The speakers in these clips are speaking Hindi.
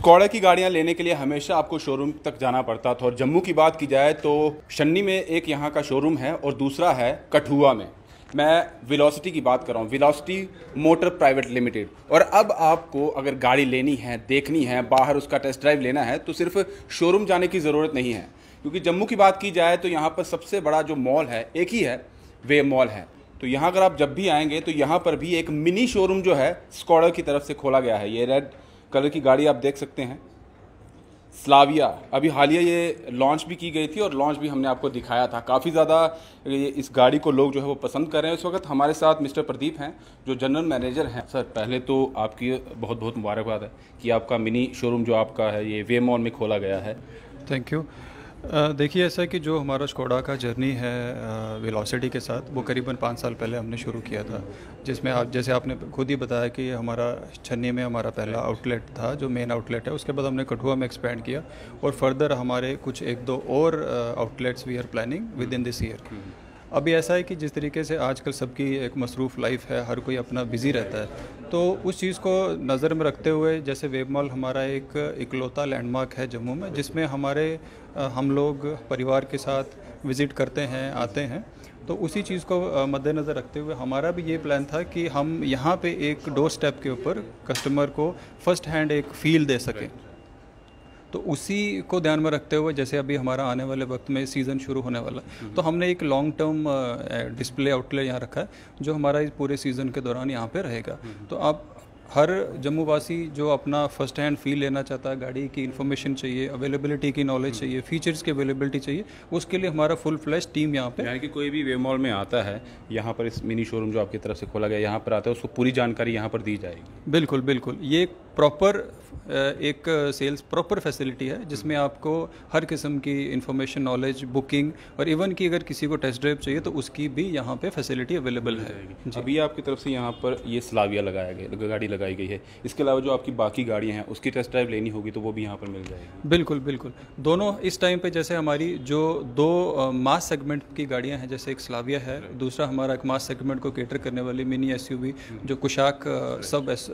स्कॉडा की गाड़ियां लेने के लिए हमेशा आपको शोरूम तक जाना पड़ता था और जम्मू की बात की जाए तो शन्नी में एक यहाँ का शोरूम है और दूसरा है कठुआ में मैं विलोसिटी की बात कर रहा हूँ विलोसिटी मोटर प्राइवेट लिमिटेड और अब आपको अगर गाड़ी लेनी है देखनी है बाहर उसका टेस्ट ड्राइव लेना है तो सिर्फ शोरूम जाने की ज़रूरत नहीं है क्योंकि जम्मू की बात की जाए तो यहाँ पर सबसे बड़ा जो मॉल है एक ही है वे मॉल है तो यहाँ अगर आप जब भी आएंगे तो यहाँ पर भी एक मिनी शोरूम जो है स्कॉडर की तरफ से खोला गया है ये रेड कलर की गाड़ी आप देख सकते हैं स्लाविया अभी हालिया ये लॉन्च भी की गई थी और लॉन्च भी हमने आपको दिखाया था काफ़ी ज़्यादा इस गाड़ी को लोग जो है वो पसंद कर रहे हैं इस वक्त हमारे साथ मिस्टर प्रदीप हैं जो जनरल मैनेजर हैं सर पहले तो आपकी बहुत बहुत मुबारकबाद है कि आपका मिनी शोरूम जो आपका है ये वे मॉल में खोला गया है थैंक यू देखिए ऐसा कि जो हमारा स्कोडा का जर्नी है वेलोसिटी के साथ वो करीबन पाँच साल पहले हमने शुरू किया था जिसमें आप जैसे आपने खुद ही बताया कि हमारा छन्नी में हमारा पहला आउटलेट था जो मेन आउटलेट है उसके बाद हमने कठुआ में एक्सपेंड किया और फर्दर हमारे कुछ एक दो और outlets we are planning within this year अभी ऐसा है कि जिस तरीके से आजकल सबकी एक मसरूफ़ लाइफ है हर कोई अपना बिज़ी रहता है तो उस चीज़ को नज़र में रखते हुए जैसे वेब मॉल हमारा एक इकलौता लैंडमार्क है जम्मू में जिसमें हमारे हम लोग परिवार के साथ विज़िट करते हैं आते हैं तो उसी चीज़ को मद्देनज़र रखते हुए हमारा भी ये प्लान था कि हम यहाँ पे एक डोर स्टेप के ऊपर कस्टमर को फर्स्ट हैंड एक फील दे सकें तो उसी को ध्यान में रखते हुए जैसे अभी हमारा आने वाले वक्त में सीज़न शुरू होने वाला है हम्म। तो हमने एक लॉन्ग टर्म डिस्प्ले आउटलेट यहाँ रखा है जो हमारा इस पूरे सीज़न के दौरान यहाँ पे रहेगा हम्म। तो आप हर जम्मूवासी जो अपना फर्स्ट हैंड फील लेना चाहता है गाड़ी की इन्फॉर्मेशन चाहिए अवेलेबिलिटी की नॉलेज हम्म। चाहिए फीचर्स की अवेलेबिलिटी चाहिए उसके लिए हमारा फुल फ्लैश टीम यहाँ पे यानी कि कोई भी वे मॉल में आता है यहाँ पर इस मिनी शोरूम जो आपकी तरफ से खोला गया यहाँ पर आता है उसको पूरी जानकारी यहाँ पर दी जाएगी बिल्कुल बिल्कुल ये प्रॉपर एक सेल्स प्रॉपर फैसिलिटी है जिसमें हम्म। आपको हर किस्म की इन्फॉर्मेशन नॉलेज बुकिंग और इवन कि अगर किसी को टेस्ट ड्राइव चाहिए तो उसकी भी यहाँ पे फैसिलिटी अवेलेबल है अभी आपकी तरफ से यहाँ पर ये स्लाविया लगाया गया गाड़ी लगा लगाई गई है इसके अलावा जो आपकी बाकी गाड़ियाँ हैं उसकी टेस्ट ड्राइव लेनी होगी तो वो भी यहाँ पर मिल जाएगी बिल्कुल बिल्कुल दोनों इस टाइम पर जैसे हमारी जो दो मास सेगमेंट की गाड़ियाँ हैं जैसे एक स्लाविया है दूसरा हमारा एक मास सेगमेंट को केटर करने वाली मिनी एस hmm. जो कुशाक सब एस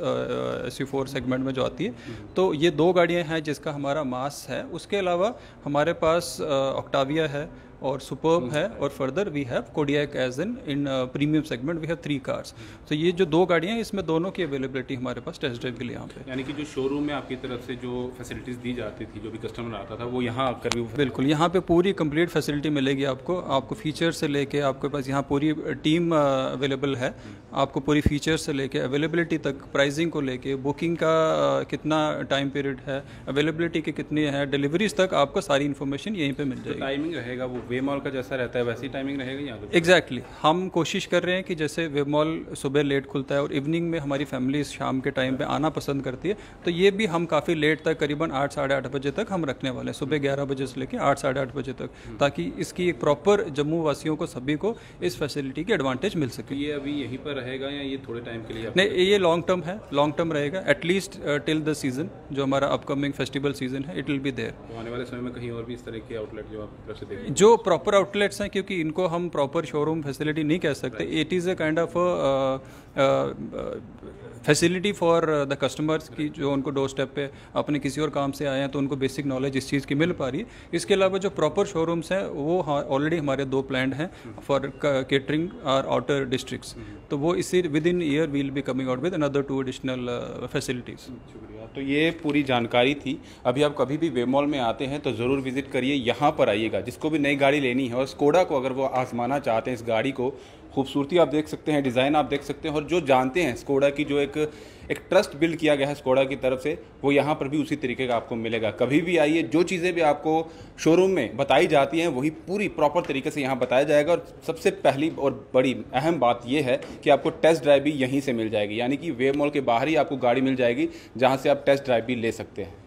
यू सेगमेंट में जो आती है hmm. तो ये दो गाड़ियाँ हैं जिसका हमारा मास है उसके अलावा हमारे पास ऑक्टाविया है और सुपर हम्म। है और further we have Kodiaq as in in premium segment we have three cars तो ये जो दो गाड़ियाँ इसमें दोनों की अवेलेबिलिटी हमारे पास टेस्ट ड्राइव के लिए यहाँ पे यानी कि जो शोरूम में आपकी तरफ से जो फैसिलिटीज़ दी जाती थी जो भी कस्टमर आता था वो यहाँ आकर भी बिल्कुल यहाँ पे पूरी कंप्लीट फैसिलिटी मिलेगी आपको आपको फीचर से लेके आपके पास यहाँ पूरी टीम uh, अवेलेबल uh, है हम्म। आपको पूरी फीचर से लेके अवेलेबिलिटी तक प्राइसिंग को लेके बुकिंग का uh, कितना टाइम पीरियड है अवेलेबिलिटी की कितनी है डिलीवरीज तक आपको सारी इन्फॉर्मेशन यहीं पर मिल तो जाएगी टाइमिंग रहेगा वो वे मॉल का जैसा रहता है वैसी टाइमिंग रहेगा यहाँ पर एग्जैक्टली exactly. हम कोशिश कर रहे हैं कि जैसे वे मॉल सुबह लेट खुलता है और इवनिंग में हमारी फैमिली शाम के टाइम पे आना पसंद करती है तो ये भी हम काफ़ी लेट तक करीबन आठ साढ़े आठ बजे तक हम रखने वाले हैं सुबह ग्यारह बजे से लेकर आठ साढ़े आठ बजे तक हम्म। ताकि इसकी एक प्रॉपर जम्मू वासियों को सभी को इस फैसिलिटी की एडवांटेज मिल सके ये अभी यहीं पर रहेगा या ये थोड़े टाइम के लिए नहीं ये लॉन्ग टर्म है लॉन्ग टर्म रहेगा एटलीस्ट टिल द सीजन जो हमारा अपकमिंग फेस्टिवल सीजन है इट विल बी देर आने वाले समय में कहीं और भी इस तरह के आउटलेट जो आप जो प्रॉपर आउटलेट्स हैं क्योंकि इनको हम प्रॉपर शोरूम फैसिलिटी नहीं कह सकते it is a kind of facility for the customers की जो उनको डोर स्टेप पे अपने किसी और काम से आए हैं तो उनको बेसिक नॉलेज इस चीज़ की मिल पा रही है इसके अलावा जो प्रॉपर शोरूम्स हैं वो ऑलरेडी हाँ, हमारे दो प्लान हैं फॉर केटरिंग और आउटर डिस्ट्रिक्ट तो वो इसी within year will be coming out with another two additional facilities शुक्रिया तो ये पूरी जानकारी थी अभी आप कभी भी वेमॉल में आते हैं तो ज़रूर विजिट करिए यहाँ पर आइएगा जिसको भी नई गाड़ी लेनी है और स्कोडा को अगर वो आजमाना चाहते हैं इस गाड़ी को खूबसूरती आप देख सकते हैं डिज़ाइन आप देख सकते हैं और जो जानते हैं स्कोडा की जो एक एक ट्रस्ट बिल्ड किया गया है स्कोडा की तरफ से वो यहाँ पर भी उसी तरीके का आपको मिलेगा कभी भी आइए जो चीज़ें भी आपको शोरूम में बताई जाती हैं वही पूरी प्रॉपर तरीके से यहाँ बताया जाएगा और सबसे पहली और बड़ी अहम बात यह है कि आपको टेस्ट ड्राइव भी यहीं से मिल जाएगी यानी कि वे मॉल के बाहर ही आपको गाड़ी मिल जाएगी जहाँ से आप टेस्ट ड्राइव भी ले सकते हैं